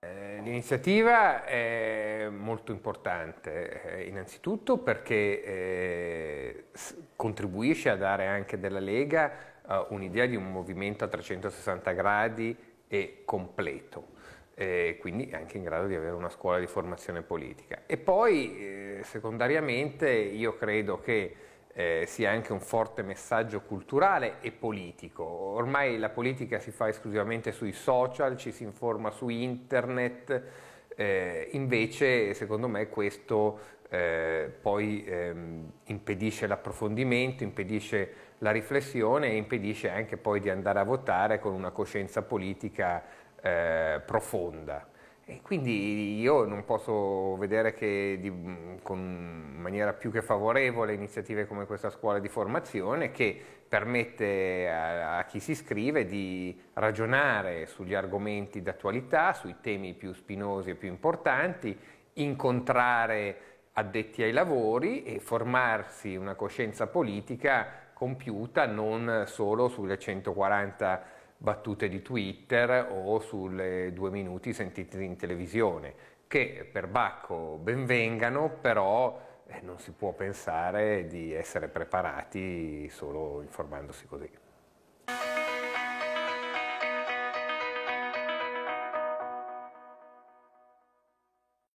Eh, l'iniziativa è molto importante, eh, innanzitutto perché eh, contribuisce a dare anche della Lega un'idea di un movimento a 360 gradi e completo, quindi anche in grado di avere una scuola di formazione politica. E poi, secondariamente, io credo che eh, sia anche un forte messaggio culturale e politico. Ormai la politica si fa esclusivamente sui social, ci si informa su internet, eh, invece secondo me questo eh, poi ehm, impedisce l'approfondimento, impedisce la riflessione e impedisce anche poi di andare a votare con una coscienza politica eh, profonda. E quindi io non posso vedere che di, con, maniera più che favorevole iniziative come questa scuola di formazione che permette a, a chi si iscrive di ragionare sugli argomenti d'attualità, sui temi più spinosi e più importanti, incontrare addetti ai lavori e formarsi una coscienza politica compiuta non solo sulle 140 battute di Twitter o sulle due minuti sentiti in televisione, che per Bacco benvengano, però eh, non si può pensare di essere preparati solo informandosi così.